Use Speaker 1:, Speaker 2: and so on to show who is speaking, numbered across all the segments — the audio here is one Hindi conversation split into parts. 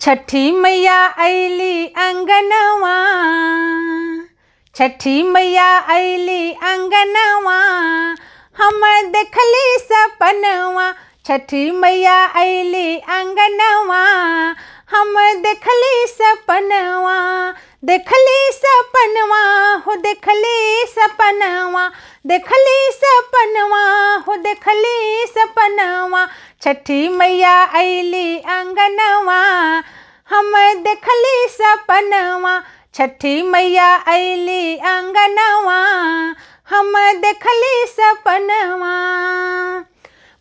Speaker 1: छठी मैया ऐली अंगनवा छठी मैया ऐली अंगनवा हम देखली सपनवा छठी मैया ऐली अंगनवा हम देखली सपनवा देखली सपनवा हो देखली सपनवा देखली सपनवा हो देखली सपनवा छठी मैया ऐली अंगनवा हम देखली सपनवा छठी मैया ऐली अंगनवा हम देखली सपनवा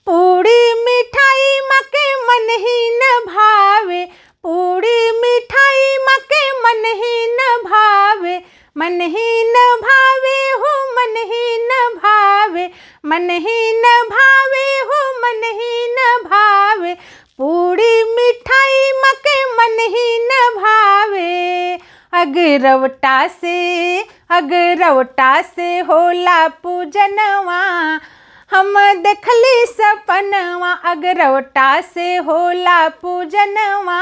Speaker 1: पूरी मिठाई मके मन ही न भावे पूरी मिठाई मके मन ही न भावे मन ही न भावे हो मन ही न भावे मन ही न भावे हो मन ही अगरवटा से अगरवटा से होला पूजनवा हम देखली सपनवा अगरवटा से होला पूजनवा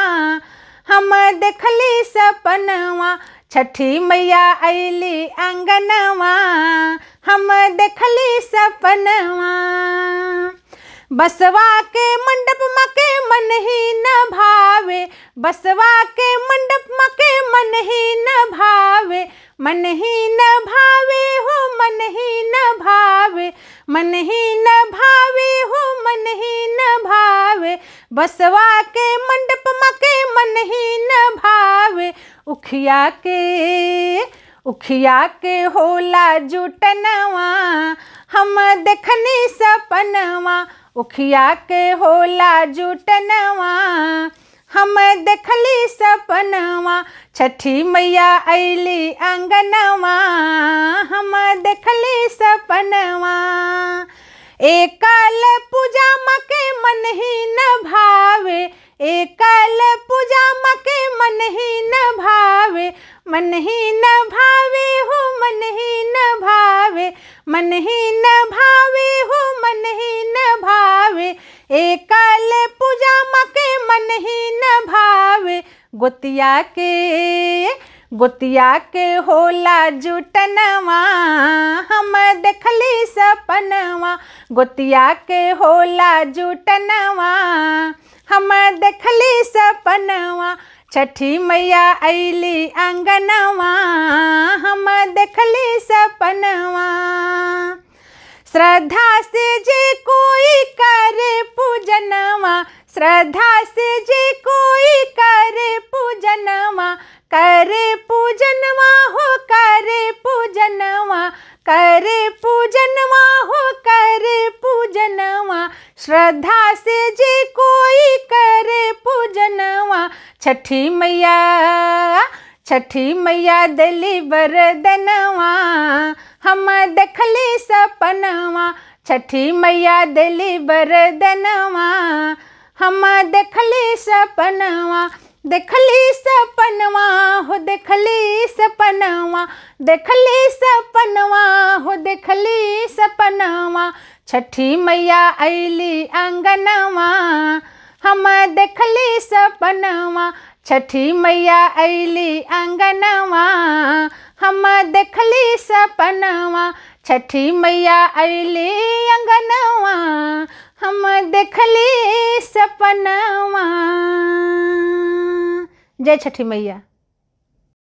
Speaker 1: हम देखली सपनवा छठी मैया अली अंगनवा हम देखली सपनवा बसवा के मंडप मके मन ही न भावे बसवा के मंडप मके मन ही न भावे मन ही न भावे हो मन ही न भावे मन ही न भावे हो मन ही न भावे बसवा के मंडप मके मन ही न भावे उखिया के उखिया के होला जुटनवा हम देखनी सपनवा उखिया के होला जुटनवा हम देखली सपनवा छठी मैया अली अंगनवा हम देखली सपनवा एकल पूजा मके मन ही न भावे एकल पूजा मके मन ही न भावे मन ही न भावे हो मन ही न भावे मन ही एकल पूजा मके मन ही न भाव गोतिया के गोतिया के होला जुटनवा हम देखली सपनवा गोतिया के होला जुटनवा हम देखली सपनवा छठी मैया ऐली अंगनवा हम देखली सपनवा श्रद्धा से जी श्रद्धा से जे कोई करे पूजनवा करे पूजनवा हो करे पूजनवा करे पूजनवा हो करे पूजनवा श्रद्धा से जे कोई करे पूजनवा छठी मैया छठी मैया दली बरदनवा हम देखली सपनवा छठी मैया दली बरदनवा हम देखली सपनवा देखली सपनवा हो देखली सपनवा देखली सपनवा हो देखली सपनवा छठी मैया ऐली आंगनवा हम देखली सपनवा छठी मैया ऐली आंगनवा हम देखली सपनवा छठी मैया ऐली आंगनवा हम देखली सपनवा जय छठी मैया